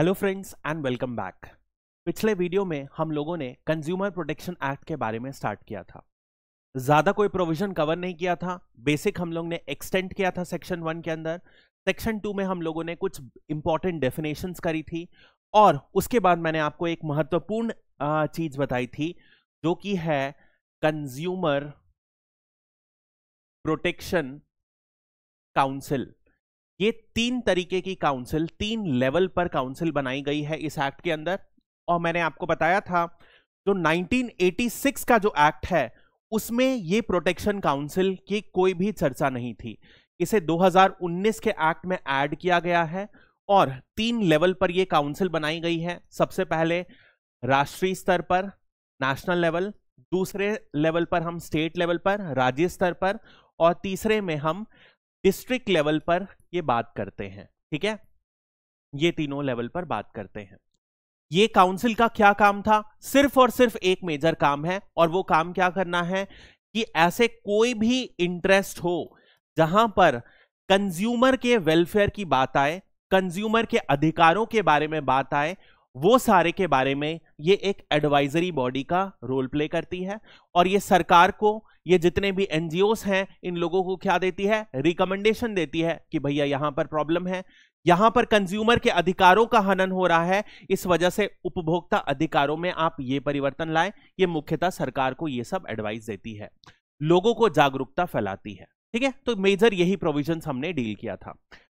hello friends and welcome back पिछले video में हम लोगों ने कंज्यूमर प्रोटेक्शन एक्ट के बारे में स्टार्ट किया था ज़्यादा कोई प्रोविजन कवर नहीं किया था बेसिक हम लोग ने एक्सटेंड किया था सेक्शन वन के अंदर सेक्शन टू में हम लोगों ने कुछ इंपॉर्टेंट डेफिनेशंस करी थी और उसके बाद मैंने आपको एक महत्वपूर्ण चीज़ बताई थी जो कि है कंज्यूमर प्रोटेक्शन काउंसिल ये तीन तरीके की काउंसिल तीन लेवल पर काउंसिल बनाई गई है इस एक्ट के अंदर और मैंने आपको बताया था जो 1986 का जो एक्ट है उसमें ये प्रोटेक्शन काउंसिल की कोई भी चर्चा नहीं थी इसे 2019 के एक्ट में ऐड किया गया है और तीन लेवल पर यह काउंसिल बनाई गई है सबसे पहले राष्ट्रीय स्तर पर नेशनल लेवल दूसरे लेवल पर हम स्टेट लेवल पर राज्य स्तर पर और तीसरे में हम डिस्ट्रिक्ट लेवल पर ये बात करते हैं ठीक है ये तीनों लेवल पर बात करते हैं ये काउंसिल का क्या काम था सिर्फ और सिर्फ एक मेजर काम है और वो काम क्या करना है कि ऐसे कोई भी इंटरेस्ट हो जहां पर कंज्यूमर के वेलफेयर की बात आए कंज्यूमर के अधिकारों के बारे में बात आए वो सारे के बारे में ये एक एडवाइजरी बॉडी का रोल प्ले करती है और ये सरकार को ये जितने भी एन हैं इन लोगों को क्या देती है रिकमेंडेशन देती है कि भैया यहां पर प्रॉब्लम है यहां पर कंज्यूमर के अधिकारों का हनन हो रहा है इस वजह से उपभोक्ता अधिकारों में आप ये परिवर्तन लाए ये मुख्यतः सरकार को ये सब एडवाइस देती है लोगों को जागरूकता फैलाती है ठीक है तो मेजर यही प्रोविजन हमने डील किया था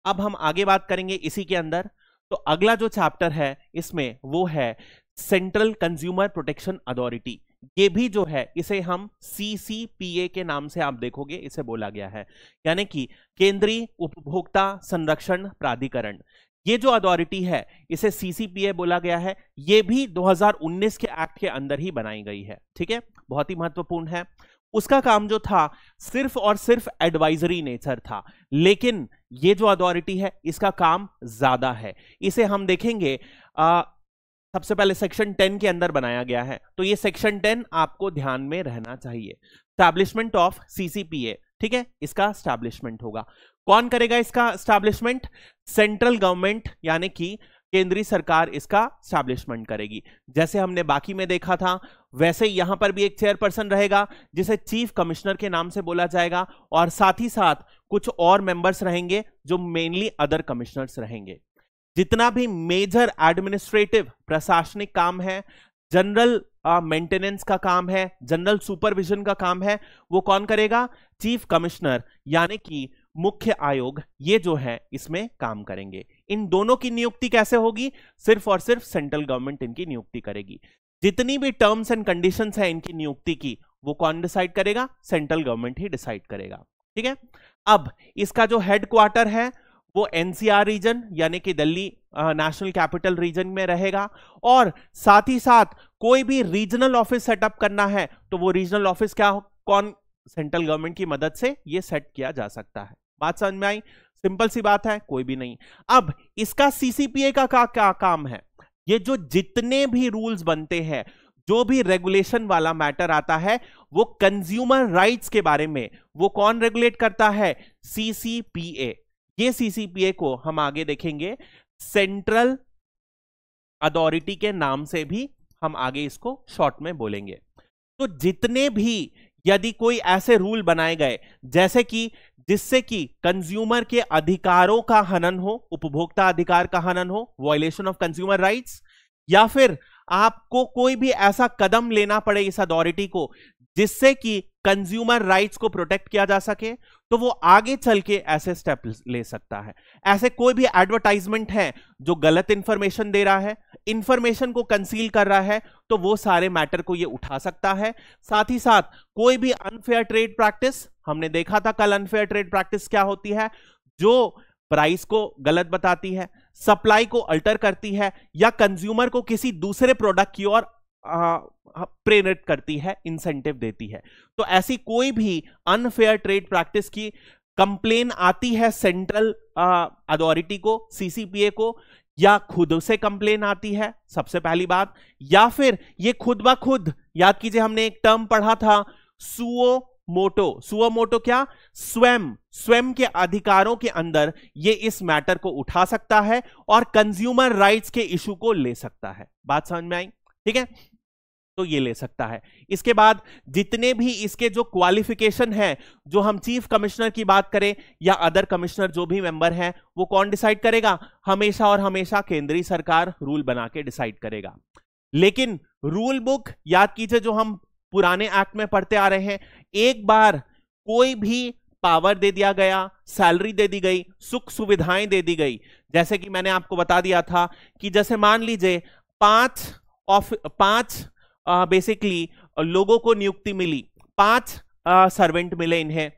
अब हम आगे बात करेंगे इसी के अंदर तो अगला जो चैप्टर है इसमें वो है सेंट्रल कंज्यूमर प्रोटेक्शन अथॉरिटी ये भी जो है इसे हम सीसीपीए के नाम से आप देखोगे इसे बोला गया है यानी कि केंद्रीय उपभोक्ता संरक्षण प्राधिकरण ये जो अथॉरिटी है इसे सीसीपीए बोला गया है ये भी 2019 के एक्ट के अंदर ही बनाई गई है ठीक है बहुत ही महत्वपूर्ण है उसका काम जो था सिर्फ और सिर्फ एडवाइजरी नेचर था लेकिन ये जो अथॉरिटी है इसका काम ज्यादा है इसे हम देखेंगे आ, सबसे पहले सेक्शन टेन के अंदर बनाया गया है तो ये सेक्शन टेन आपको ध्यान में रहना चाहिए स्टैब्लिशमेंट ऑफ सीसीपीए ठीक है इसका स्टैब्लिशमेंट होगा कौन करेगा इसका स्टैब्लिशमेंट सेंट्रल गवर्नमेंट यानी कि केंद्रीय सरकार इसका स्टैब्लिशमेंट करेगी जैसे हमने बाकी में देखा था वैसे यहां पर भी एक चेयरपर्सन रहेगा जिसे चीफ कमिश्नर के नाम से बोला जाएगा और साथ ही साथ कुछ और मेंबर्स रहेंगे जो मेनली अदर कमिश्नर्स रहेंगे जितना भी मेजर एडमिनिस्ट्रेटिव प्रशासनिक काम है जनरल मेंटेनेंस uh, का काम है जनरल सुपरविजन का काम है वो कौन करेगा चीफ कमिश्नर यानी कि मुख्य आयोग ये जो है इसमें काम करेंगे इन दोनों की नियुक्ति कैसे होगी सिर्फ और सिर्फ सेंट्रल गवर्नमेंट इनकी नियुक्ति करेगी जितनी भी टर्म्स एंड कंडीशन है इनकी नियुक्ति की वो कौन डिसाइड करेगा सेंट्रल गवर्नमेंट ही डिसाइड करेगा ठीक है अब इसका जो हेडक्वार्टर है वो एनसीआर रीजन यानी कि दिल्ली नेशनल कैपिटल रीजन में रहेगा और साथ ही साथ कोई भी रीजनल ऑफिस सेटअप करना है तो वो रीजनल ऑफिस क्या कौन सेंट्रल गवर्नमेंट की मदद से ये सेट किया जा सकता है बात समझ में आई सिंपल सी बात है कोई भी नहीं अब इसका सीसीपीए का क्या का, काम है ये जो जितने भी रूल्स बनते हैं जो भी रेगुलेशन वाला मैटर आता है वो कंज्यूमर राइट्स के बारे में वो कौन रेगुलेट करता है सीसीपीए ये सीसीपीए को हम आगे देखेंगे सेंट्रल अथॉरिटी के नाम से भी हम आगे इसको शॉर्ट में बोलेंगे तो जितने भी यदि कोई ऐसे रूल बनाए गए जैसे कि जिससे कि कंज्यूमर के अधिकारों का हनन हो उपभोक्ता अधिकार का हनन हो वॉयलेशन ऑफ कंज्यूमर राइट्स या फिर आपको कोई भी ऐसा कदम लेना पड़े इस अथॉरिटी को जिससे कि कंज्यूमर राइट्स को प्रोटेक्ट किया जा सके तो वो आगे चल के ऐसे स्टेप ले सकता है ऐसे कोई भी एडवर्टाइजमेंट है जो गलत इंफॉर्मेशन दे रहा है इंफॉर्मेशन को कंसील कर रहा है तो वो सारे मैटर को ये उठा सकता है साथ ही साथ कोई भी अनफेयर ट्रेड प्रैक्टिस हमने देखा था कल अनफेयर ट्रेड प्रैक्टिस क्या होती है जो प्राइस को गलत बताती है सप्लाई को अल्टर करती है या कंज्यूमर को किसी दूसरे प्रोडक्ट की ओर प्रेरित करती है इंसेंटिव देती है तो ऐसी कोई भी अनफेयर ट्रेड प्रैक्टिस की कंप्लेन आती है सेंट्रल अथॉरिटी को सीसीपीए को या खुद से कंप्लेन आती है सबसे पहली बात या फिर ये खुद ब खुद याद कीजिए हमने एक टर्म पढ़ा था सुओ मोटो सुओ मोटो क्या स्वयं स्वयं के अधिकारों के अंदर ये इस मैटर को उठा सकता है और कंज्यूमर राइट्स के इशू को ले सकता है बात समझ में आई ठीक है तो ये ले सकता है इसके बाद जितने भी इसके जो क्वालिफिकेशन है जो हम चीफ कमिश्नर की बात करें या अदर कमिश्नर जो भी मेंबर हैं वो कौन डिसाइड करेगा हमेशा और हमेशा केंद्रीय सरकार रूल बना के डिसाइड करेगा लेकिन रूल बुक याद कीजिए जो हम पुराने एक्ट में पढ़ते आ रहे हैं एक बार कोई भी पावर दे दिया गया सैलरी दे दी गई सुख सुविधाएं दे दी गई जैसे कि मैंने आपको बता दिया था कि जैसे मान लीजिए पांच ऑफ पांच बेसिकली लोगों को नियुक्ति मिली पांच सर्वेंट मिले इन्हें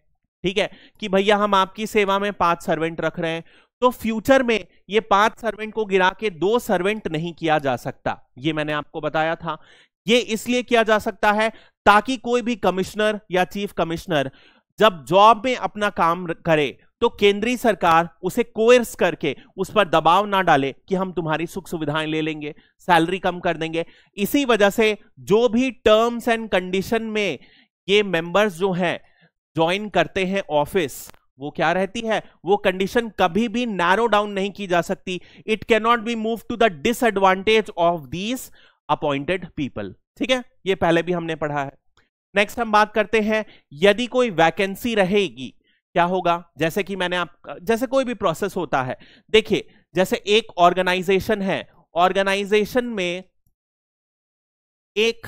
ठीक है कि भैया हम आपकी सेवा में पांच सर्वेंट रख रहे हैं तो फ्यूचर में ये पांच सर्वेंट को गिरा के दो सर्वेंट नहीं किया जा सकता ये मैंने आपको बताया था ये इसलिए किया जा सकता है ताकि कोई भी कमिश्नर या चीफ कमिश्नर जब जॉब में अपना काम करे तो केंद्रीय सरकार उसे कोर्स करके उस पर दबाव ना डाले कि हम तुम्हारी सुख सुविधाएं ले लेंगे सैलरी कम कर देंगे इसी वजह से जो भी टर्म्स एंड कंडीशन में ये मेंबर्स जो हैं ज्वाइन करते हैं ऑफिस वो क्या रहती है वो कंडीशन कभी भी नैरो डाउन नहीं की जा सकती it can not be move to the disadvantage of these appointed people ठीक है ये पहले भी हमने पढ़ा है नेक्स्ट हम बात करते हैं यदि कोई वैकेंसी रहेगी क्या होगा जैसे कि मैंने आप जैसे कोई भी प्रोसेस होता है देखिए जैसे एक ऑर्गेनाइजेशन है ऑर्गेनाइजेशन में एक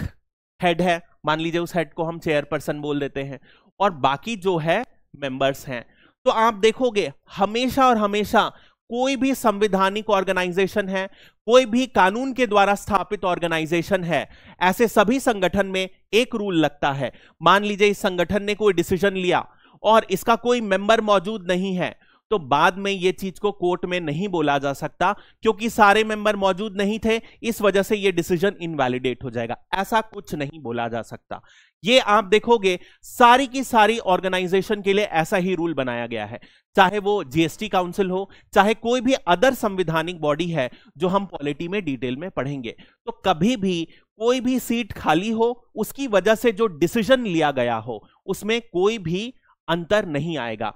हेड है मान लीजिए उस हेड को हम चेयरपर्सन बोल देते हैं और बाकी जो है मेंबर्स हैं तो आप देखोगे हमेशा और हमेशा कोई भी संविधानिक ऑर्गेनाइजेशन है कोई भी कानून के द्वारा स्थापित ऑर्गेनाइजेशन है ऐसे सभी संगठन में एक रूल लगता है मान लीजिए इस संगठन ने कोई डिसीजन लिया और इसका कोई मेंबर मौजूद नहीं है तो बाद में ये चीज को कोर्ट में नहीं बोला जा सकता क्योंकि सारे मेंबर मौजूद नहीं थे इस वजह से यह डिसीजन इनवैलिडेट हो जाएगा ऐसा कुछ नहीं बोला जा सकता ये आप देखोगे सारी की सारी ऑर्गेनाइजेशन के लिए ऐसा ही रूल बनाया गया है चाहे वो जीएसटी काउंसिल हो चाहे कोई भी अदर संविधानिक बॉडी है जो हम पॉलिटी में डिटेल में पढ़ेंगे तो कभी भी कोई भी सीट खाली हो उसकी वजह से जो डिसीजन लिया गया हो उसमें कोई भी अंतर नहीं आएगा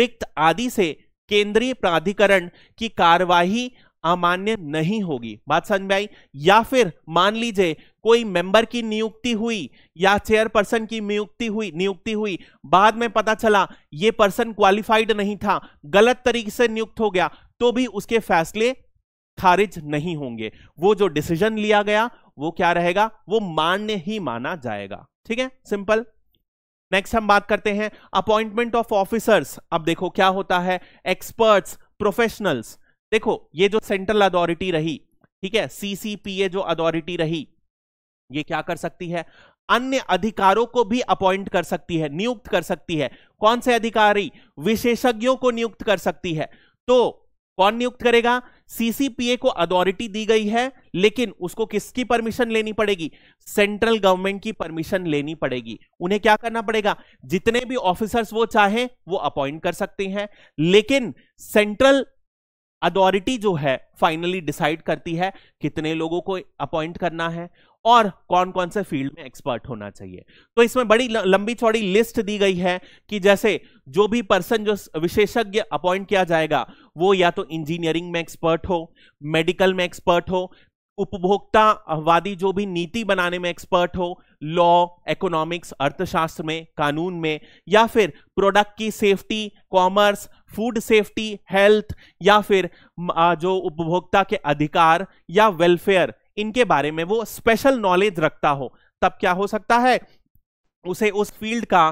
रिक्त आदि से केंद्रीय प्राधिकरण की कार्यवाही अमान्य नहीं होगी बात समझ में आई या फिर मान लीजिए कोई मेंबर की नियुक्ति हुई या चेयरपर्सन की नियुक्ति हुई नियुक्ति हुई बाद में पता चला ये पर्सन क्वालिफाइड नहीं था गलत तरीके से नियुक्त हो गया तो भी उसके फैसले खारिज नहीं होंगे वो जो डिसीजन लिया गया वो क्या रहेगा वो मान्य ही माना जाएगा ठीक है सिंपल नेक्स्ट हम बात करते हैं अपॉइंटमेंट ऑफ ऑफिसर्स अब देखो क्या होता है एक्सपर्ट्स प्रोफेशनल्स देखो ये जो सेंट्रल अथॉरिटी रही ठीक है सीसीपीए जो अथॉरिटी रही ये क्या कर सकती है अन्य अधिकारों को भी अपॉइंट कर सकती है नियुक्त कर सकती है कौन से अधिकारी विशेषज्ञों को नियुक्त कर सकती है तो कौन नियुक्त करेगा सीसीपीए को अथॉरिटी दी गई है लेकिन उसको किसकी परमिशन लेनी पड़ेगी सेंट्रल गवर्नमेंट की परमिशन लेनी पड़ेगी उन्हें क्या करना पड़ेगा जितने भी ऑफिसर्स वो चाहे वो अपॉइंट कर सकते हैं लेकिन सेंट्रल अथॉरिटी जो है फाइनली डिसाइड करती है कितने लोगों को अपॉइंट करना है और कौन कौन से फील्ड में एक्सपर्ट होना चाहिए तो इसमें बड़ी लंबी चौड़ी लिस्ट दी गई है कि जैसे जो भी पर्सन जो विशेषज्ञ अपॉइंट किया जाएगा वो या तो इंजीनियरिंग में एक्सपर्ट हो मेडिकल में एक्सपर्ट हो उपभोक्तावादी जो भी नीति बनाने में एक्सपर्ट हो लॉ इकोनॉमिक्स अर्थशास्त्र में कानून में या फिर प्रोडक्ट की safety commerce food safety health या फिर जो उपभोक्ता के अधिकार या वेलफेयर इनके बारे में वो स्पेशल नॉलेज रखता हो तब क्या हो सकता है उसे उस फील्ड का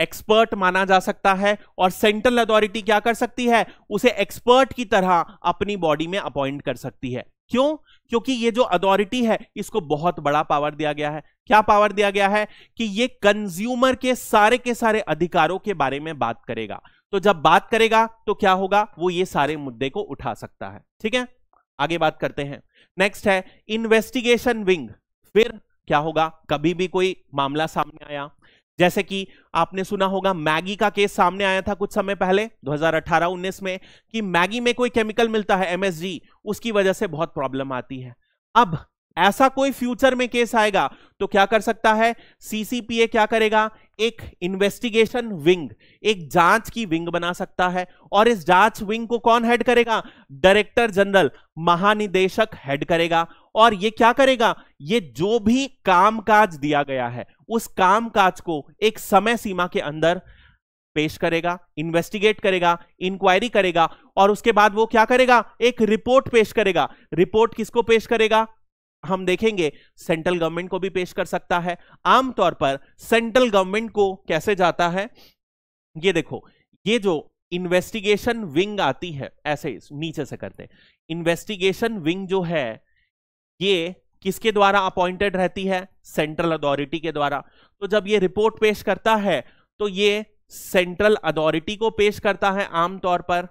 एक्सपर्ट माना जा सकता है और सेंट्रल अथॉरिटी क्या कर सकती है उसे एक्सपर्ट की तरह अपनी बॉडी में अपॉइंट कर सकती है क्यों क्योंकि ये जो अथॉरिटी है इसको बहुत बड़ा पावर दिया गया है क्या पावर दिया गया है कि ये कंज्यूमर के सारे के सारे अधिकारों के बारे में बात करेगा तो जब बात करेगा तो क्या होगा वो ये सारे मुद्दे को उठा सकता है ठीक है आगे बात करते हैं नेक्स्ट है इन्वेस्टिगेशन विंग फिर क्या होगा कभी भी कोई मामला सामने आया जैसे कि आपने सुना होगा मैगी का केस सामने आया था कुछ समय पहले 2018-19 में कि मैगी में कोई केमिकल मिलता है एमएसजी उसकी वजह से बहुत प्रॉब्लम आती है अब ऐसा कोई फ्यूचर में केस आएगा तो क्या कर सकता है सीसीपीए क्या करेगा एक इन्वेस्टिगेशन विंग एक जांच की विंग बना सकता है और इस जांच विंग को कौन हेड करेगा डायरेक्टर जनरल महानिदेशक हेड करेगा और ये क्या करेगा ये जो भी कामकाज दिया गया है उस कामकाज को एक समय सीमा के अंदर पेश करेगा इन्वेस्टिगेट करेगा इंक्वायरी करेगा और उसके बाद वो क्या करेगा एक रिपोर्ट पेश करेगा रिपोर्ट किसको पेश करेगा हम देखेंगे सेंट्रल गवर्नमेंट को भी पेश कर सकता है आमतौर पर सेंट्रल गवर्नमेंट को कैसे जाता है ये देखो ये जो इन्वेस्टिगेशन विंग आती है ऐसे नीचे से करते इन्वेस्टिगेशन विंग जो है ये किसके द्वारा अपॉइंटेड रहती है सेंट्रल अथॉरिटी के द्वारा तो जब ये रिपोर्ट पेश करता है तो ये सेंट्रल अथॉरिटी को पेश करता है आमतौर पर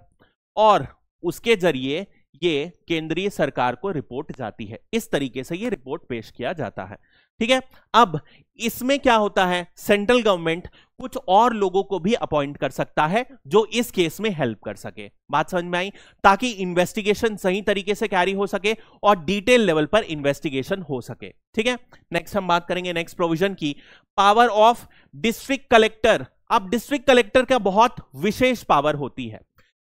और उसके जरिए ये केंद्रीय सरकार को रिपोर्ट जाती है इस तरीके से ये रिपोर्ट पेश किया जाता है ठीक है अब इसमें क्या होता है सेंट्रल गवर्नमेंट कुछ और लोगों को भी अपॉइंट कर सकता है जो इस केस में हेल्प कर सके बात समझ में आई ताकि इन्वेस्टिगेशन सही तरीके से कैरी हो सके और डिटेल लेवल पर इन्वेस्टिगेशन हो सके ठीक है नेक्स्ट हम बात करेंगे नेक्स्ट प्रोविजन की पावर ऑफ डिस्ट्रिक्ट कलेक्टर अब डिस्ट्रिक्ट कलेक्टर का बहुत विशेष पावर होती है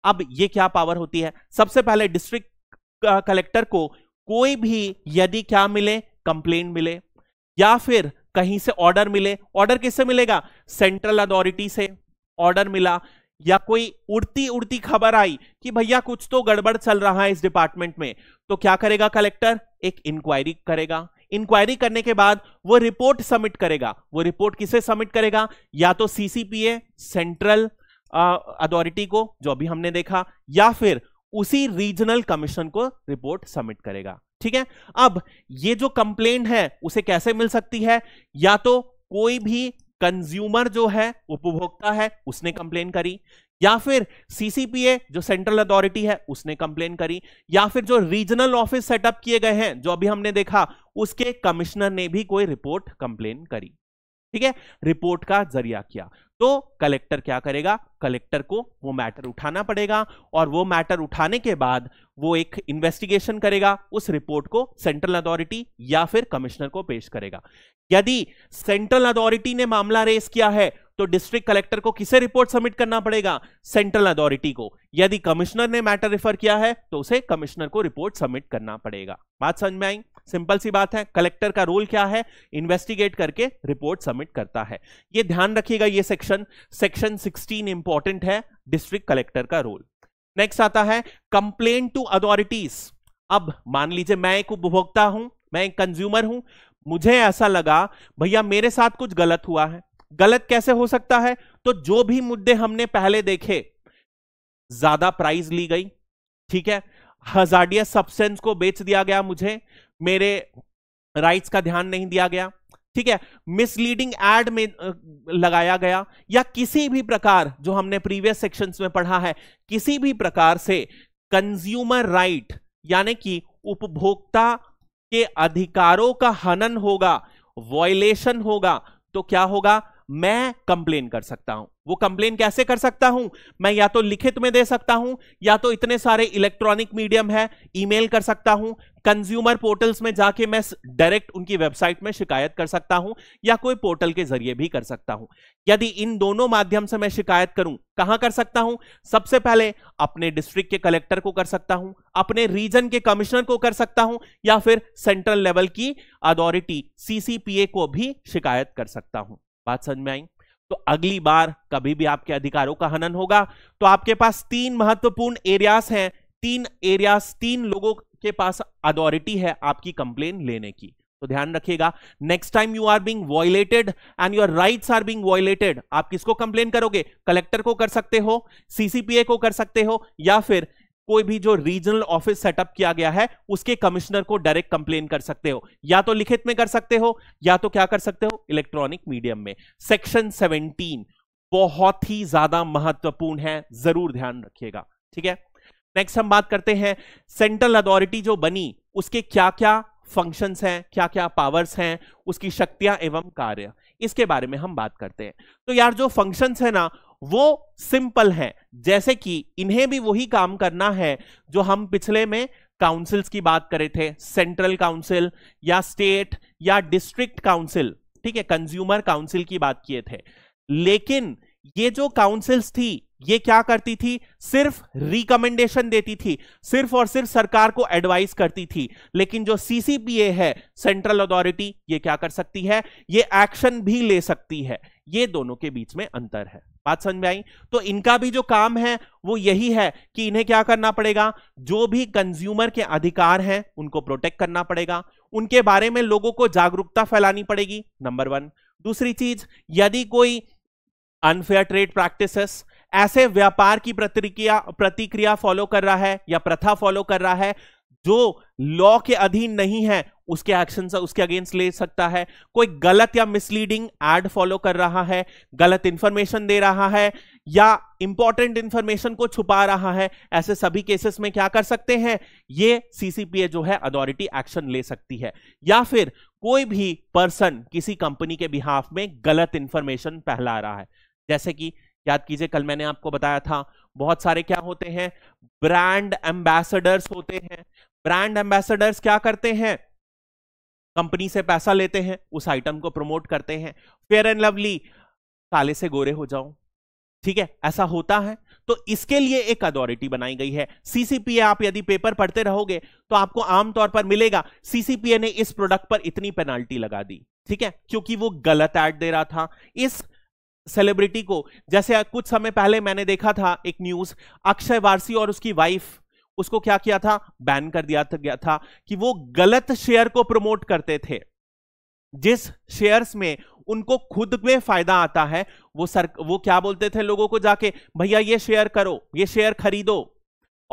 अब ये क्या पावर होती है सबसे पहले डिस्ट्रिक्ट कलेक्टर uh, को कोई भी यदि क्या मिले कंप्लेन मिले या फिर कहीं से ऑर्डर मिले ऑर्डर किससे मिलेगा सेंट्रल अथॉरिटी से ऑर्डर मिला या कोई उड़ती उड़ती खबर आई कि भैया कुछ तो गड़बड़ चल रहा है इस डिपार्टमेंट में तो क्या करेगा कलेक्टर एक इंक्वायरी करेगा इंक्वायरी करने के बाद वो रिपोर्ट सबमिट करेगा वो रिपोर्ट किसे सबमिट करेगा या तो सीसीपीए सेंट्रल अथॉरिटी को जो अभी हमने देखा या फिर उसी रीजनल कमीशन को रिपोर्ट सबमिट करेगा ठीक है अब ये जो कंप्लेन है उसे कैसे मिल सकती है या तो कोई भी कंज्यूमर जो है उपभोक्ता है उसने कंप्लेन करी या फिर सीसीपीए जो सेंट्रल अथॉरिटी है उसने कंप्लेन करी या फिर जो रीजनल ऑफिस सेटअप किए गए हैं जो अभी हमने देखा उसके कमिश्नर ने भी कोई रिपोर्ट कंप्लेन करी ठीक है रिपोर्ट का जरिया किया तो कलेक्टर क्या करेगा कलेक्टर को वो मैटर उठाना पड़ेगा और वो मैटर उठाने के बाद वो एक इन्वेस्टिगेशन करेगा उस रिपोर्ट को सेंट्रल अथॉरिटी या फिर कमिश्नर को पेश करेगा यदि सेंट्रल अथॉरिटी ने मामला रेस किया है तो डिस्ट्रिक्ट कलेक्टर को किसे रिपोर्ट सबमिट करना पड़ेगा सेंट्रल अथॉरिटी को यदि कमिश्नर ने मैटर रिफर किया है तो उसे कमिश्नर को रिपोर्ट सबमिट करना पड़ेगा बात समझ में आई सिंपल सी बात है कलेक्टर का रोल क्या है इन्वेस्टिगेट करके रिपोर्ट सबमिट करता है ये ध्यान रखिएगा ये सेक्शन सेक्शन 16 इंपॉर्टेंट है डिस्ट्रिक्ट कलेक्टर का रोल नेक्स्ट आता है कंप्लेन टू अथॉरिटीज अब मान लीजिए मैं एक उपभोक्ता हूं मैं एक कंज्यूमर हूं मुझे ऐसा लगा भैया मेरे साथ कुछ गलत हुआ है गलत कैसे हो सकता है तो जो भी मुद्दे हमने पहले देखे ज्यादा प्राइस ली गई ठीक है हजार्डियस सब्सटेंस को बेच दिया गया मुझे मेरे राइट्स का ध्यान नहीं दिया गया ठीक है मिसलीडिंग एड में लगाया गया या किसी भी प्रकार जो हमने प्रीवियस सेक्शंस में पढ़ा है किसी भी प्रकार से कंज्यूमर राइट यानी कि उपभोक्ता के अधिकारों का हनन होगा वॉयलेशन होगा तो क्या होगा मैं कंप्लेन कर सकता हूं वो कंप्लेन कैसे कर सकता हूं मैं या तो लिखित में दे सकता हूं या तो इतने सारे इलेक्ट्रॉनिक मीडियम है ईमेल कर सकता हूं कंज्यूमर पोर्टल्स में जाके मैं डायरेक्ट उनकी वेबसाइट में शिकायत कर सकता हूं या कोई पोर्टल के जरिए भी कर सकता हूं यदि इन दोनों माध्यम से मैं शिकायत करूं कहां कर सकता हूं सबसे पहले अपने डिस्ट्रिक्ट के कलेक्टर को कर सकता हूं अपने रीजन के कमिश्नर को कर सकता हूं या फिर सेंट्रल लेवल की अथॉरिटी सीसीपीए को भी शिकायत कर सकता हूं बात समझ में आई तो अगली बार कभी भी आपके अधिकारों का हनन होगा तो आपके पास तीन महत्वपूर्ण एरियाज हैं तीन एरियाज तीन लोगों के पास अथॉरिटी है आपकी कंप्लेन लेने की तो ध्यान रखिएगा next time you are being violated and your rights are being violated आप किसको कंप्लेन करोगे कलेक्टर को कर सकते हो सीसीपीए को कर सकते हो या फिर कोई भी जो रीजनल ऑफिस सेटअप किया गया है उसके कमिश्नर को डायरेक्ट कंप्लेन कर सकते हो या तो लिखित में कर सकते हो या तो क्या कर सकते हो इलेक्ट्रॉनिक मीडियम में सेक्शन 17 बहुत ही ज्यादा महत्वपूर्ण है जरूर ध्यान रखिएगा ठीक है नेक्स्ट हम बात करते हैं सेंट्रल अथॉरिटी जो बनी उसके क्या क्या फंक्शंस हैं क्या क्या पावर्स हैं उसकी शक्तियां एवं कार्य इसके बारे में हम बात करते हैं तो यार जो फंक्शंस है ना वो सिंपल हैं जैसे कि इन्हें भी वही काम करना है जो हम पिछले में काउंसिल्स की बात करे थे सेंट्रल काउंसिल या स्टेट या डिस्ट्रिक्ट काउंसिल ठीक है कंज्यूमर काउंसिल की बात किए थे लेकिन ये जो काउंसिल्स थी ये क्या करती थी सिर्फ रिकमेंडेशन देती थी सिर्फ और सिर्फ सरकार को एडवाइस करती थी लेकिन जो सीसीपीए है सेंट्रल अथॉरिटी ये क्या कर सकती है ये एक्शन भी ले सकती है ये दोनों के बीच में अंतर है बात समझ में आई तो इनका भी जो काम है वो यही है कि इन्हें क्या करना पड़ेगा जो भी कंज्यूमर के अधिकार हैं उनको प्रोटेक्ट करना पड़ेगा उनके बारे में लोगों को जागरूकता फैलानी पड़ेगी नंबर वन दूसरी चीज यदि कोई अनफेयर ट्रेड प्रैक्टिसेस ऐसे व्यापार की प्रतिक्रिया प्रतिक्रिया फॉलो कर रहा है या प्रथा फॉलो कर रहा है जो लॉ के अधीन नहीं है उसके एक्शन उसके अगेंस्ट ले सकता है कोई गलत या मिसलीडिंग एड फॉलो कर रहा है गलत इंफॉर्मेशन दे रहा है या इंपॉर्टेंट इंफॉर्मेशन को छुपा रहा है ऐसे सभी केसेस में क्या कर सकते हैं ये सीसीपीए जो है अथॉरिटी एक्शन ले सकती है या फिर कोई भी पर्सन किसी कंपनी के बिहाफ में गलत इंफॉर्मेशन फैला रहा है जैसे कि याद कीजिए कल मैंने आपको बताया था बहुत सारे क्या होते हैं ब्रांड एम्बेसडर्स होते हैं ब्रांड एम्बेसडर्स क्या करते हैं कंपनी से पैसा लेते हैं उस आइटम को प्रमोट करते हैं फेयर एंड लवली काले से गोरे हो जाओ ठीक है ऐसा होता है तो इसके लिए एक अथॉरिटी बनाई गई है सीसीपीए आप यदि पेपर पढ़ते रहोगे तो आपको आमतौर पर मिलेगा सीसीपीए ने इस प्रोडक्ट पर इतनी पेनाल्टी लगा दी ठीक है क्योंकि वो गलत ऐड दे रहा था इस सेलिब्रिटी को जैसे कुछ समय पहले मैंने देखा था एक न्यूज अक्षय वारसी और उसकी वाइफ उसको क्या किया था बैन कर दिया गया था कि वो गलत शेयर को प्रमोट करते थे जिस शेयर्स में उनको खुद में फायदा आता है वो सर वो क्या बोलते थे लोगों को जाके भैया ये शेयर करो ये शेयर खरीदो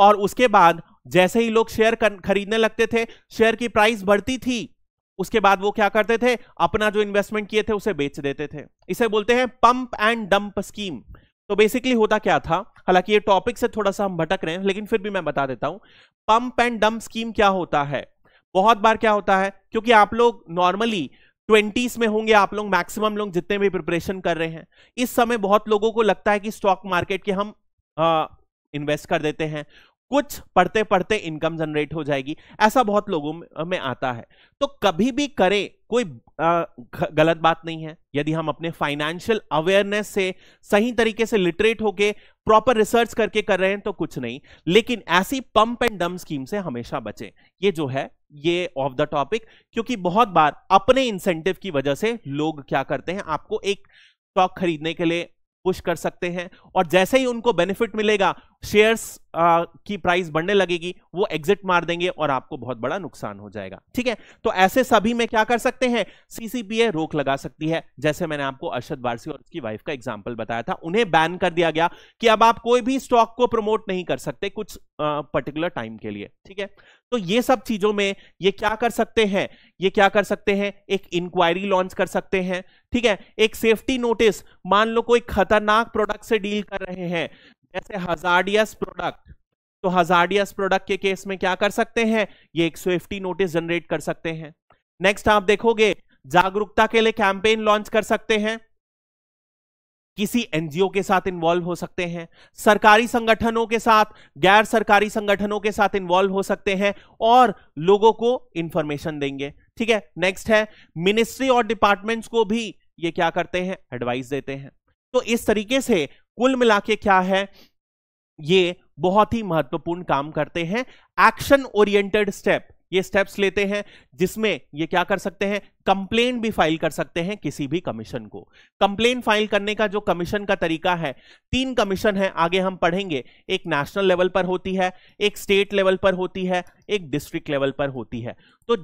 और उसके बाद जैसे ही लोग शेयर खरीदने लगते थे शेयर की प्राइस बढ़ती थी उसके बाद वो क्या करते थे अपना जो इन्वेस्टमेंट किए थे उसे बेच देते थे इसे बोलते हैं पंप एंड डंप स्कीम तो बेसिकली होता क्या था हालांकि ये टॉपिक से थोड़ा सा हम भटक रहे हैं लेकिन फिर भी मैं बता देता हूं पंप एंड डंप स्कीम क्या होता है बहुत बार क्या होता है क्योंकि आप लोग नॉर्मली ट्वेंटीज में होंगे आप लोग मैक्सिमम लोग जितने भी प्रिपरेशन कर रहे हैं इस समय बहुत लोगों को लगता है कि स्टॉक मार्केट के हम इन्वेस्ट कर देते हैं कुछ पढ़ते पढ़ते इनकम जनरेट हो जाएगी ऐसा बहुत लोगों में आता है तो कभी भी करें कोई गलत बात नहीं है यदि हम अपने फाइनेंशियल अवेयरनेस से सही तरीके से लिटरेट होके प्रॉपर रिसर्च करके कर रहे हैं तो कुछ नहीं लेकिन ऐसी पंप एंड डम स्कीम से हमेशा बचें ये जो है ये ऑफ द टॉपिक क्योंकि बहुत बार अपने इंसेंटिव की वजह से लोग क्या करते हैं आपको एक स्टॉक खरीदने के लिए पुश कर सकते हैं और जैसे ही उनको बेनिफिट मिलेगा शेयर्स की प्राइस बढ़ने लगेगी वो एग्जिट मार देंगे और आपको बहुत बड़ा नुकसान हो जाएगा ठीक है तो ऐसे सभी में क्या कर सकते हैं सीसीपीए रोक लगा सकती है जैसे मैंने आपको अरशद वारसी और उसकी वाइफ का एग्जांपल बताया था उन्हें बैन कर दिया गया कि अब आप कोई भी स्टॉक को प्रमोट नहीं कर सकते कुछ पर्टिकुलर टाइम के लिए ठीक है तो ये सब चीजों में ये क्या कर सकते हैं ये क्या कर सकते हैं एक इंक्वायरी लॉन्च कर सकते हैं ठीक है एक सेफ्टी नोटिस मान लो कोई खतरनाक प्रोडक्ट से डील कर रहे हैं जैसे हजार्डियस प्रोडक्ट तो हजार्डियस प्रोडक्ट के केस में क्या कर सकते हैं ये एक स्विफ्टी नोटिस जनरेट कर सकते हैं नेक्स्ट आप देखोगे जागरूकता के लिए कैंपेन लॉन्च कर सकते हैं किसी एनजीओ के साथ इन्वॉल्व हो सकते हैं सरकारी संगठनों के साथ गैर सरकारी संगठनों के साथ इन्वॉल्व हो सकते हैं और लोगों को इंफॉर्मेशन देंगे ठीक है नेक्स्ट है मिनिस्ट्री और डिपार्टमेंट्स को भी ये क्या करते हैं एडवाइस देते हैं तो इस तरीके से कुल मिला के क्या है ये बहुत ही महत्वपूर्ण काम करते हैं एक्शन ओरिएंटेड स्टेप ये स्टेप्स लेते हैं जिसमें ये क्या कर सकते हैं कंप्लेन भी फाइल कर सकते हैं किसी भी कमीशन को कंप्लेन फाइल करने का जो कमीशन का तरीका है तीन कमीशन है आगे हम पढ़ेंगे एक नेशनल लेवल पर होती है एक स्टेट लेवल पर होती है एक डिस्ट्रिक्ट लेवल पर होती है तो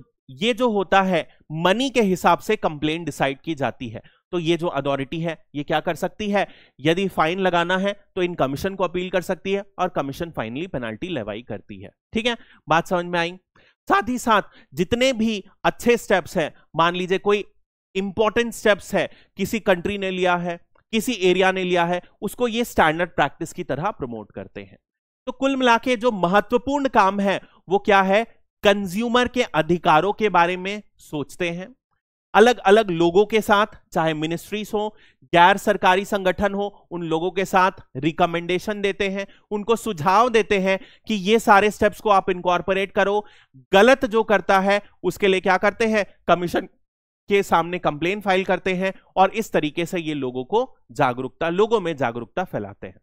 ये जो होता है मनी के हिसाब से कंप्लेन डिसाइड की जाती है तो ये जो अथॉरिटी है ये क्या कर सकती है यदि फाइन लगाना है तो इन कमीशन को अपील कर सकती है और कमीशन फाइनली पेनाल्टी लेवाई करती है ठीक है बात समझ में आई साथ ही साथ जितने भी अच्छे स्टेप्स हैं मान लीजिए कोई इंपॉर्टेंट स्टेप्स है किसी कंट्री ने लिया है किसी एरिया ने लिया है उसको ये स्टैंडर्ड प्रैक्टिस की तरह प्रमोट करते हैं तो कुल मिला के जो महत्वपूर्ण काम है वो क्या है कंज्यूमर के अधिकारों के बारे में सोचते हैं अलग अलग लोगों के साथ चाहे मिनिस्ट्रीज हो गैर सरकारी संगठन हो उन लोगों के साथ रिकमेंडेशन देते हैं उनको सुझाव देते हैं कि ये सारे स्टेप्स को आप इनकॉर्पोरेट करो गलत जो करता है उसके लिए क्या करते हैं कमीशन के सामने कंप्लेन फाइल करते हैं और इस तरीके से ये लोगों को जागरूकता लोगों में जागरूकता फैलाते हैं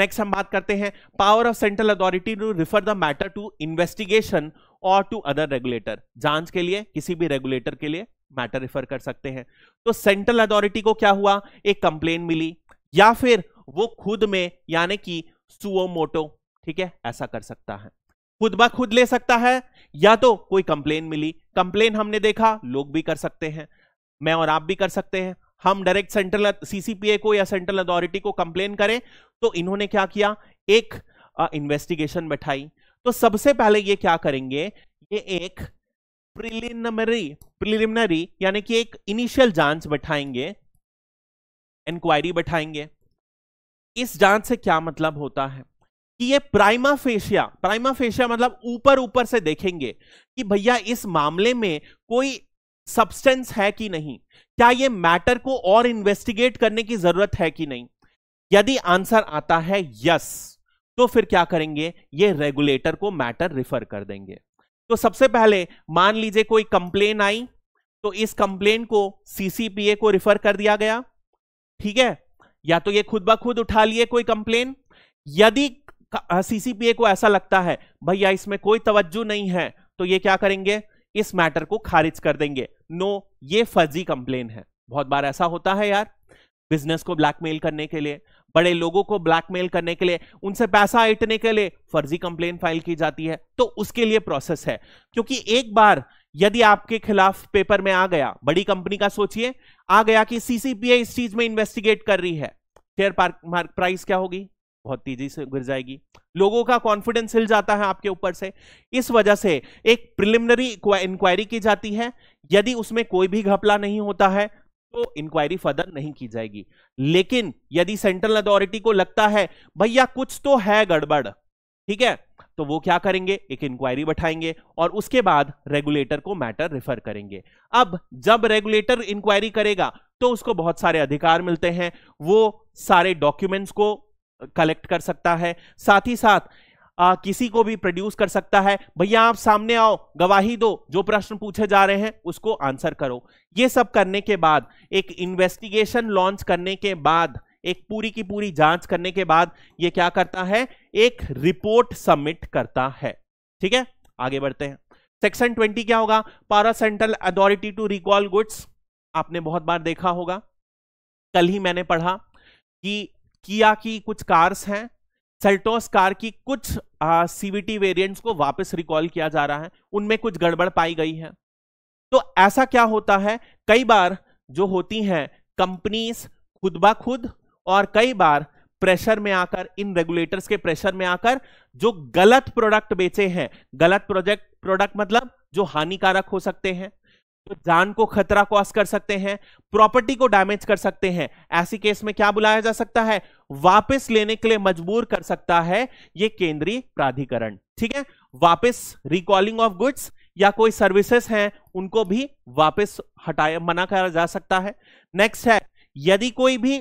नेक्स्ट हम बात करते हैं power of central authority to refer the matter to investigation और टू अदर रेगुलेटर जांच के लिए किसी भी रेगुलेटर के लिए मैटर रिफर कर सकते हैं तो सेंट्रल अथॉरिटी को क्या हुआ एक कंप्लेन मिली या फिर वो खुद में यानी कि सुओ मोटो ठीक है ऐसा कर सकता है खुद ब खुद ले सकता है या तो कोई कंप्लेन मिली कंप्लेन हमने देखा लोग भी कर सकते हैं मैं और आप भी कर सकते हैं हम डायरेक्ट सेंट्रल सीसीपीए को या सेंट्रल अथॉरिटी को कंप्लेन करें तो इन्होंने क्या किया एक इन्वेस्टिगेशन बैठाई तो सबसे पहले ये क्या करेंगे ये एक प्रिलिमिनरी प्रिलिमिनरी यानी कि एक इनिशियल जांच बैठाएंगे इंक्वायरी बैठाएंगे इस जांच से क्या मतलब होता है कि ये प्राइमा फेशिया प्राइमा फेशिया मतलब ऊपर ऊपर से देखेंगे कि भैया इस मामले में कोई सब्सटेंस है कि नहीं क्या ये मैटर को और इन्वेस्टिगेट करने की जरूरत है कि नहीं यदि आंसर आता है यस तो फिर क्या करेंगे ये रेगुलेटर को मैटर रिफर कर देंगे तो सबसे पहले मान लीजिए कोई कंप्लेन आई तो इस कंप्लेन को सीसीपीए को रिफर कर दिया गया ठीक है या तो ये खुद ब खुद उठा लिए कोई कंप्लेन यदि सीसीपीए को ऐसा लगता है भैया इसमें कोई तवज्जो नहीं है तो ये क्या करेंगे इस मैटर को खारिज कर देंगे नो ये फर्जी कंप्लेन है बहुत बार ऐसा होता है यार बिजनेस को ब्लैकमेल करने के लिए बड़े लोगों को ब्लैकमेल करने के लिए उनसे पैसा ऐटने के लिए फर्जी कंप्लेन फाइल की जाती है तो उसके लिए प्रोसेस है क्योंकि एक बार यदि आपके खिलाफ पेपर में आ गया बड़ी कंपनी का सोचिए आ गया कि सीसीपीए इस चीज में इन्वेस्टिगेट कर रही है शेयर प्राइस क्या होगी बहुत तेजी से गिर जाएगी लोगों का कॉन्फिडेंस हिल जाता है आपके ऊपर से इस वजह से एक प्रिलिमिनरी इंक्वायरी की जाती है यदि उसमें कोई भी घपला नहीं होता है तो इंक्वायरी फर्दर नहीं की जाएगी लेकिन यदि सेंट्रल अथॉरिटी को लगता है भैया कुछ तो है गड़बड़ ठीक है तो वो क्या करेंगे एक इंक्वायरी बैठाएंगे और उसके बाद रेगुलेटर को मैटर रिफर करेंगे अब जब रेगुलेटर इंक्वायरी करेगा तो उसको बहुत सारे अधिकार मिलते हैं वो सारे डॉक्यूमेंट्स को कलेक्ट कर सकता है साथ ही साथ आ, किसी को भी प्रोड्यूस कर सकता है भैया आप सामने आओ गवाही दो जो प्रश्न पूछे जा रहे हैं उसको आंसर करो ये सब करने के बाद एक इन्वेस्टिगेशन लॉन्च करने के बाद एक पूरी की पूरी जांच करने के बाद ये क्या करता है एक रिपोर्ट सबमिट करता है ठीक है आगे बढ़ते हैं सेक्शन ट्वेंटी क्या होगा para central authority to recall goods आपने बहुत बार देखा होगा कल ही मैंने पढ़ा कि किया की कुछ कार्स हैं सेल्टोस कार की कुछ सीवीटी वेरिएंट्स को वापस रिकॉल किया जा रहा है उनमें कुछ गड़बड़ पाई गई है तो ऐसा क्या होता है कई बार जो होती हैं कंपनीज खुद ब खुद और कई बार प्रेशर में आकर इन रेगुलेटर्स के प्रेशर में आकर जो गलत प्रोडक्ट बेचे हैं गलत प्रोजेक्ट प्रोडक्ट मतलब जो हानिकारक हो सकते हैं तो जान को खतरा कॉज कर सकते हैं प्रॉपर्टी को डैमेज कर सकते हैं ऐसी केस में क्या बुलाया जा सकता है वापस लेने के लिए मजबूर कर सकता है ये केंद्रीय प्राधिकरण ठीक है वापस रिकॉलिंग ऑफ गुड्स या कोई सर्विसेज हैं उनको भी वापस हटाया मना करा जा सकता है नेक्स्ट है यदि कोई भी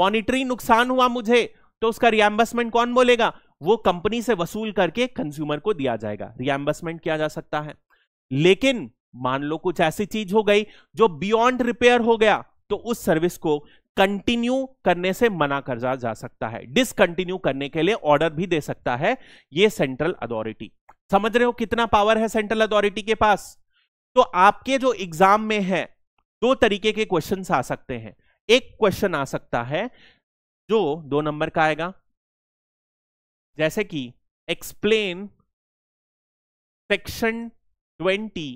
मॉनिटरी नुकसान हुआ मुझे तो उसका रियम्बर्समेंट कौन बोलेगा वो कंपनी से वसूल करके कंज्यूमर को दिया जाएगा रियम्बर्समेंट किया जा सकता है लेकिन मान लो कुछ ऐसी चीज हो गई जो बियॉन्ड रिपेयर हो गया तो उस सर्विस को कंटिन्यू करने से मना कर जा, जा सकता है डिसकंटिन्यू करने के लिए ऑर्डर भी दे सकता है ये सेंट्रल अथॉरिटी समझ रहे हो कितना पावर है सेंट्रल अथॉरिटी के पास तो आपके जो एग्जाम में है दो तरीके के क्वेश्चन आ सकते हैं एक क्वेश्चन आ सकता है जो दो नंबर का आएगा जैसे कि explain section twenty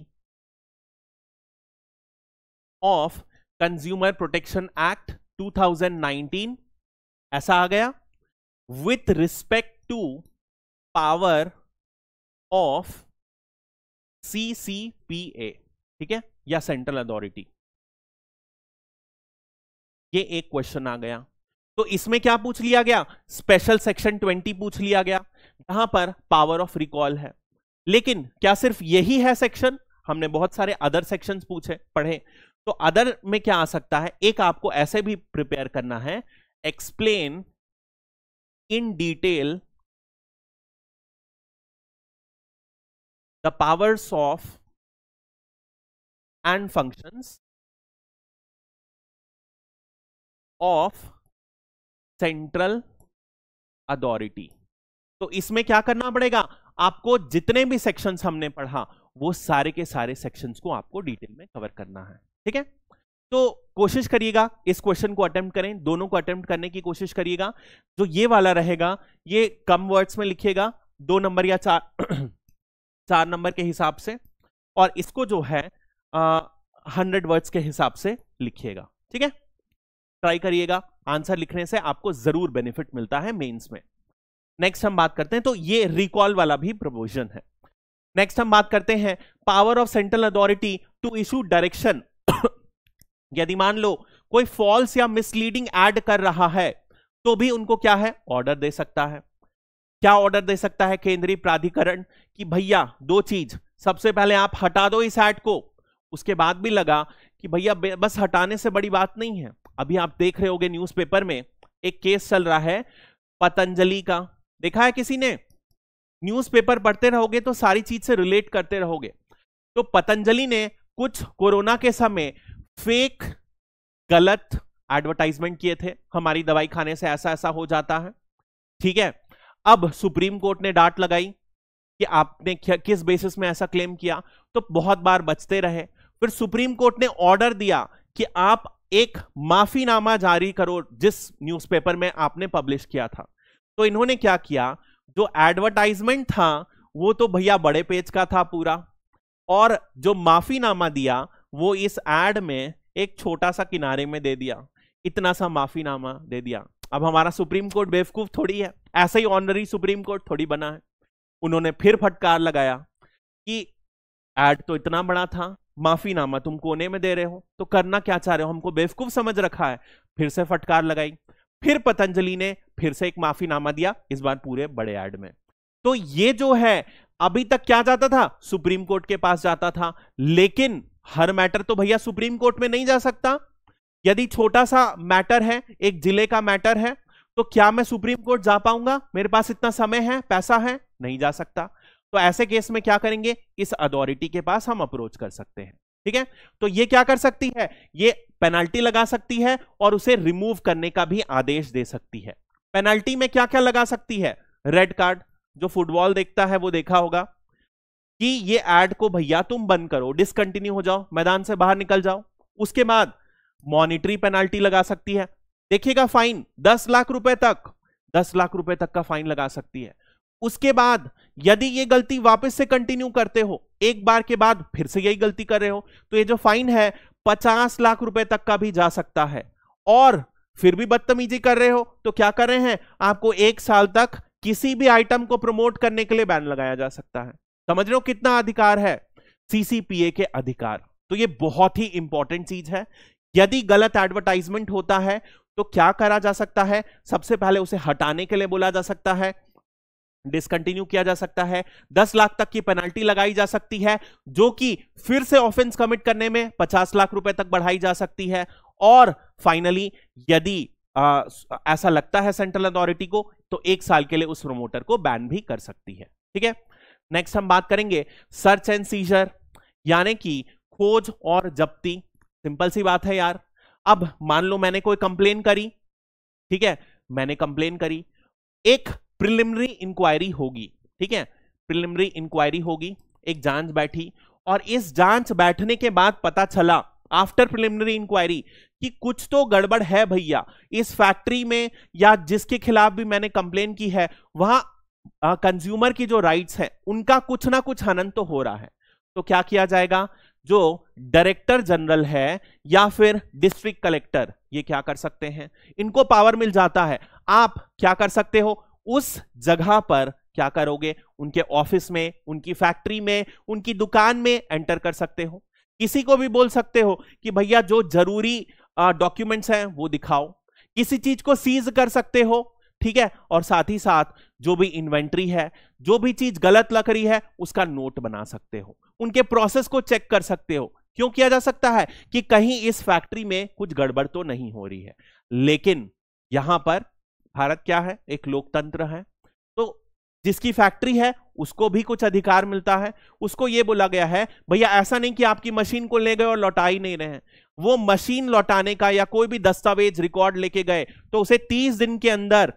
of consumer protection act 2019 ऐसा आ गया with respect to power of C C P A ठीक है या सेंट्रल अथॉरिटी ये एक क्वेश्चन आ गया तो इसमें क्या पूछ लिया गया स्पेशल सेक्शन 20 पूछ लिया गया जहां पर पावर ऑफ रिकॉल है लेकिन क्या सिर्फ यही है सेक्शन हमने बहुत सारे अदर सेक्शंस पूछे पढ़े तो अदर में क्या आ सकता है एक आपको ऐसे भी प्रिपेयर करना है explain in detail the powers of and functions of central authority तो इसमें क्या करना पड़ेगा आपको जितने भी सेक्शंस हमने पढ़ा वो सारे के सारे सेक्शंस को आपको डिटेल में कवर करना है ठीक है तो कोशिश करिएगा इस क्वेश्चन को अटेम्प्ट करें दोनों को अटेम्प्ट करने की कोशिश करिएगा जो ये वाला रहेगा ये कम वर्ड्स में लिखिएगा दो नंबर या चार चार नंबर के हिसाब से और इसको जो है हंड्रेड वर्ड्स के हिसाब से लिखिएगा ठीक है ट्राई करिएगा आंसर लिखने से आपको जरूर बेनिफिट मिलता है मेंस में नेक्स्ट हम बात करते हैं तो ये रिकॉल वाला भी प्रोविजन है नेक्स्ट हम बात करते हैं power of central authority to issue direction यदि मान लो कोई फॉल्स या मिसलीडिंग एड कर रहा है तो भी उनको क्या है ऑर्डर दे सकता है क्या ऑर्डर दे सकता है केंद्रीय प्राधिकरण कि भैया दो चीज सबसे पहले आप हटा दो इस एड को उसके बाद भी लगा कि भैया बस हटाने से बड़ी बात नहीं है अभी आप देख रहे होंगे न्यूज़पेपर में एक केस चल रहा है पतंजलि का देखा है किसी ने न्यूज़पेपर पढ़ते रहोगे तो सारी चीज से रिलेट करते रहोगे तो पतंजलि ने कुछ कोरोना के समय फेक गलत एडवर्टाइजमेंट किए थे हमारी दवाई खाने से ऐसा ऐसा हो जाता है ठीक है अब सुप्रीम कोर्ट ने डांट लगाई कि आपने किस बेसिस में ऐसा क्लेम किया तो बहुत बार बचते रहे फिर सुप्रीम कोर्ट ने ऑर्डर दिया कि आप एक माफीनामा जारी करो जिस न्यूज़पेपर में आपने पब्लिश किया था तो इन्होंने क्या किया जो एडवर्टाइजमेंट था वो तो भैया बड़े पेज का था पूरा और जो माफीनामा दिया वो इस एड में एक छोटा सा किनारे में दे दिया इतना सा माफीनामा दे दिया अब हमारा सुप्रीम कोर्ट बेवकूफ थोड़ी है ऐसा ही ऑनरी सुप्रीम कोर्ट थोड़ी बना है उन्होंने फिर फटकार लगाया कि एड तो इतना बड़ा था माफीनामा तुम कोने में दे रहे हो तो करना क्या चाह रहे हो हमको बेवकूफ समझ रखा है फिर से फटकार लगाई फिर पतंजलि ने फिर से एक माफीनामा दिया इस बार पूरे बड़े एड में तो ये जो है अभी तक क्या जाता था सुप्रीम कोर्ट के पास जाता था लेकिन हर मैटर तो भैया सुप्रीम कोर्ट में नहीं जा सकता यदि छोटा सा मैटर है एक जिले का मैटर है तो क्या मैं सुप्रीम कोर्ट जा पाऊंगा मेरे पास इतना समय है पैसा है नहीं जा सकता तो ऐसे केस में क्या करेंगे इस अथॉरिटी के पास हम अप्रोच कर सकते हैं ठीक है तो ये क्या कर सकती है ये पेनल्टी लगा सकती है और उसे रिमूव करने का भी आदेश दे सकती है पेनल्टी में क्या क्या लगा सकती है रेड कार्ड जो फुटबॉल देखता है वो देखा होगा कि ये एड को भैया तुम बंद करो डिसकंटिन्यू हो जाओ मैदान से बाहर निकल जाओ उसके बाद मॉनिटरी पेनाल्टी लगा सकती है देखिएगा फाइन दस लाख रुपए तक दस लाख रुपए तक का फाइन लगा सकती है उसके बाद यदि ये गलती वापस से कंटिन्यू करते हो एक बार के बाद फिर से यही गलती कर रहे हो तो ये जो फाइन है पचास लाख रुपए तक का भी जा सकता है और फिर भी बदतमीजी कर रहे हो तो क्या कर रहे हैं आपको एक साल तक किसी भी आइटम को प्रमोट करने के लिए बैन लगाया जा सकता है समझ रहे हो कितना अधिकार है सीसीपीए के अधिकार तो ये बहुत ही इंपॉर्टेंट चीज है यदि गलत एडवर्टाइजमेंट होता है तो क्या करा जा सकता है सबसे पहले उसे हटाने के लिए बोला जा सकता है डिसकंटिन्यू किया जा सकता है 10 लाख तक की पेनल्टी लगाई जा सकती है जो कि फिर से ऑफेंस कमिट करने में 50 लाख रुपए तक बढ़ाई जा सकती है और फाइनली यदि आ, ऐसा लगता है सेंट्रल अथॉरिटी को तो एक साल के लिए उस प्रमोटर को बैन भी कर सकती है ठीक है नेक्स्ट हम बात करेंगे सर्च एंड सीजर यानी कि खोज और जब्ती सिंपल सी बात है यार अब मान लो मैंने कोई कंप्लेन करी ठीक है मैंने कंप्लेन करी एक प्रिलिमिनरी इंक्वायरी होगी ठीक है प्रिलिमिनरी इंक्वायरी होगी एक जांच बैठी और इस जांच बैठने के बाद पता चला आफ्टर प्रिलिमिनरी इंक्वायरी कि कुछ तो गड़बड़ है भैया इस फैक्ट्री में या जिसके खिलाफ भी मैंने कंप्लेन की है वहां कंज्यूमर की जो राइट्स हैं उनका कुछ ना कुछ हनन तो हो रहा है तो क्या किया जाएगा जो डायरेक्टर जनरल है या फिर डिस्ट्रिक्ट कलेक्टर ये क्या कर सकते हैं इनको पावर मिल जाता है आप क्या कर सकते हो उस जगह पर क्या करोगे उनके ऑफिस में उनकी फैक्ट्री में उनकी दुकान में एंटर कर सकते हो किसी को भी बोल सकते हो कि भैया जो जरूरी डॉक्यूमेंट्स हैं वो दिखाओ किसी चीज को सीज कर सकते हो ठीक है और साथ ही साथ जो भी इन्वेंट्री है जो भी चीज गलत लग रही है उसका नोट बना सकते हो उनके प्रोसेस को चेक कर सकते हो क्यों किया जा सकता है कि कहीं इस फैक्ट्री में कुछ गड़बड़ तो नहीं हो रही है लेकिन यहां पर भारत क्या है एक लोकतंत्र है तो जिसकी फैक्ट्री है उसको भी कुछ अधिकार मिलता है उसको यह बोला गया है भैया ऐसा नहीं कि आपकी मशीन को ले गए और लौटा ही नहीं रहे वो मशीन लौटाने का या कोई भी दस्तावेज रिकॉर्ड लेके गए तो उसे तीस दिन के अंदर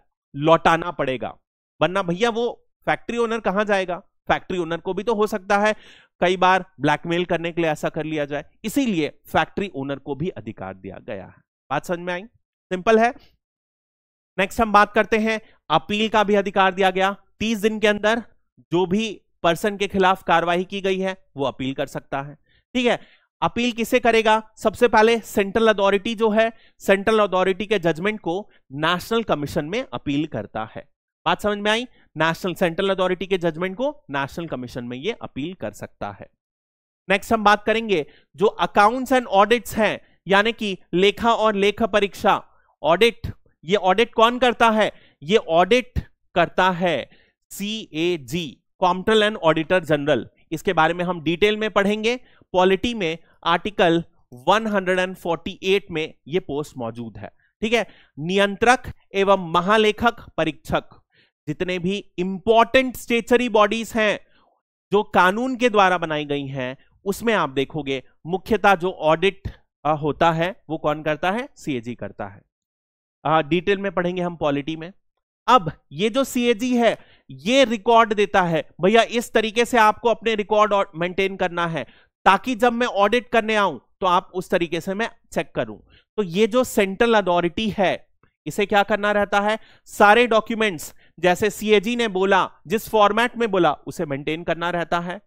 लौटाना पड़ेगा वरना भैया वो फैक्ट्री ओनर कहां जाएगा फैक्ट्री ओनर को भी तो हो सकता है कई बार ब्लैकमेल करने के लिए ऐसा कर लिया जाए इसीलिए फैक्ट्री ओनर को भी अधिकार दिया गया है बात समझ में आई सिंपल है नेक्स्ट हम बात करते हैं अपील का भी अधिकार दिया गया तीस दिन के अंदर जो भी पर्सन के खिलाफ कार्रवाई की गई है वो अपील कर सकता है ठीक है अपील किसे करेगा सबसे पहले सेंट्रल अथॉरिटी जो है सेंट्रल अथॉरिटी के जजमेंट को नेशनल कमीशन में अपील करता है बात समझ में आई नेशनल सेंट्रल अथॉरिटी के जजमेंट को नेशनल कमीशन में ये अपील कर सकता है नेक्स्ट हम बात करेंगे जो अकाउंट्स एंड ऑडिट्स हैं यानी कि लेखा और लेखा परीक्षा ऑडिट ये ऑडिट कौन करता है ये ऑडिट करता है C A G comptroller and auditor general इसके बारे में हम डिटेल में पढ़ेंगे पॉलिटी में आर्टिकल 148 में ये पोस्ट मौजूद है ठीक है नियंत्रक एवं महालेखक परीक्षक जितने भी इंपॉर्टेंट स्टेचरी बॉडीज हैं जो कानून के द्वारा बनाई गई हैं उसमें आप देखोगे मुख्यतः जो ऑडिट होता है वो कौन करता है सीएजी करता है आ, डिटेल में पढ़ेंगे हम पॉलिटी में अब ये जो सीएजी है ये रिकॉर्ड देता है भैया इस तरीके से आपको अपने रिकॉर्ड मेंटेन करना है ताकि जब मैं ऑडिट करने आऊं तो आप उस तरीके से मैं चेक करूं तो ये जो सेंट्रल अथॉरिटी है इसे क्या करना रहता है सारे डॉक्यूमेंट्स जैसे सीएजी ने बोला जिस फॉर्मेट में बोला उसे मेंटेन करना रहता है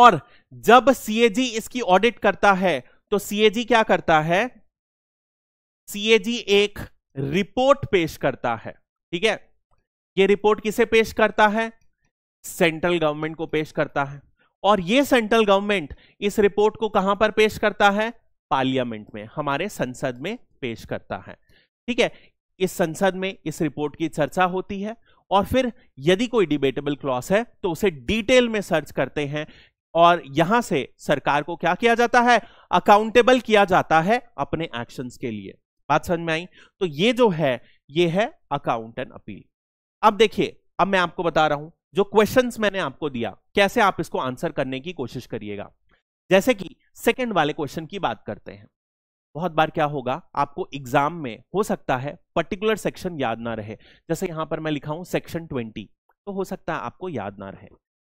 और जब सीएजी इसकी ऑडिट करता है तो सीएजी क्या करता है सीएजी एक रिपोर्ट पेश करता है ठीक है ये रिपोर्ट किसे पेश करता है सेंट्रल गवर्नमेंट को पेश करता है और ये सेंट्रल गवर्नमेंट इस रिपोर्ट को कहां पर पेश करता है पार्लियामेंट में हमारे संसद में पेश करता है ठीक है इस संसद में इस रिपोर्ट की चर्चा होती है और फिर यदि कोई डिबेटेबल क्लॉस है तो उसे डिटेल में सर्च करते हैं और यहां से सरकार को क्या किया जाता है अकाउंटेबल किया जाता है अपने एक्शन के लिए बात समझ में आई तो ये जो है ये है अकाउंट एंड अपील अब देखिए अब मैं आपको बता रहा हूं जो क्वेश्चन मैंने आपको दिया कैसे आप इसको आंसर करने की कोशिश करिएगा जैसे कि सेकेंड वाले क्वेश्चन की बात करते हैं बहुत बार क्या होगा आपको एग्जाम में हो सकता है पर्टिकुलर सेक्शन याद ना रहे जैसे यहां पर मैं लिखा हूं सेक्शन ट्वेंटी तो हो सकता है आपको याद ना रहे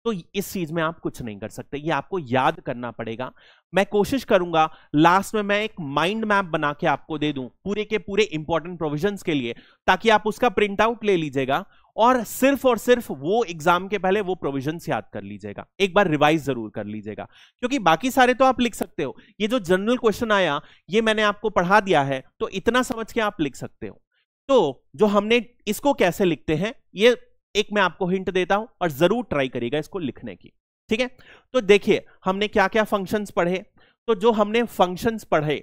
तो इस चीज में आप कुछ नहीं कर सकते ये आपको याद करना पड़ेगा मैं कोशिश करूंगा लास्ट में मैं एक माइंड मैप बना के आपको दे दूं पूरे के पूरे इंपॉर्टेंट प्रोविजंस के लिए ताकि आप उसका प्रिंट आउट ले लीजिएगा और सिर्फ और सिर्फ वो एग्जाम के पहले वो प्रोविजन याद कर लीजिएगा एक बार रिवाइज जरूर कर लीजिएगा क्योंकि बाकी सारे तो आप लिख सकते हो ये जो जनरल क्वेश्चन आया ये मैंने आपको पढ़ा दिया है तो इतना समझ के आप लिख सकते हो तो जो हमने इसको कैसे लिखते हैं ये एक मैं आपको हिंट देता हूं और जरूर ट्राई करिएगा इसको लिखने की ठीक है तो देखिए हमने क्या क्या फंक्शंस पढ़े तो जो हमने फंक्शंस पढ़े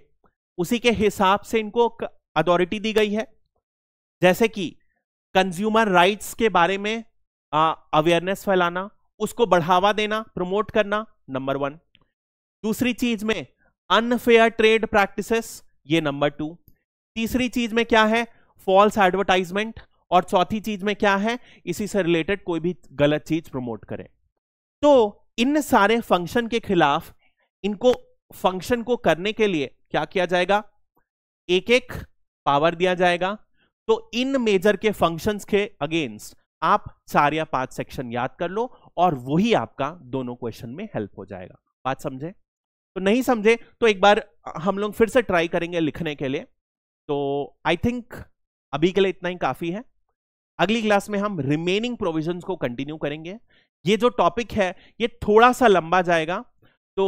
उसी के हिसाब से इनको अथॉरिटी दी गई है जैसे कि कंज्यूमर राइट्स के बारे में अवेयरनेस फैलाना उसको बढ़ावा देना प्रमोट करना नंबर वन दूसरी चीज में अनफेयर ट्रेड प्रैक्टिसेस ये नंबर टू तीसरी चीज में क्या है फॉल्स एडवर्टाइजमेंट और चौथी चीज में क्या है इसी से रिलेटेड कोई भी गलत चीज प्रमोट करें तो इन सारे फंक्शन के खिलाफ इनको फंक्शन को करने के लिए क्या किया जाएगा एक एक पावर दिया जाएगा तो इन मेजर के फंक्शंस के अगेंस्ट आप चार या पांच सेक्शन याद कर लो और वही आपका दोनों क्वेश्चन में हेल्प हो जाएगा बात समझे तो नहीं समझे तो एक बार हम लोग फिर से ट्राई करेंगे लिखने के लिए तो आई थिंक अभी के लिए इतना ही काफी है अगली क्लास में हम रिमेनिंग प्रोविजन को कंटिन्यू करेंगे ये जो टॉपिक है ये थोड़ा सा लंबा जाएगा तो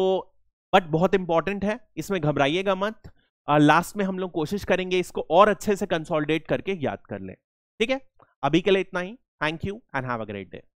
बट बहुत इंपॉर्टेंट है इसमें घबराइएगा मत लास्ट में हम लोग कोशिश करेंगे इसको और अच्छे से कंसोलिडेट करके याद कर लें ठीक है अभी के लिए इतना ही thank you and have a great day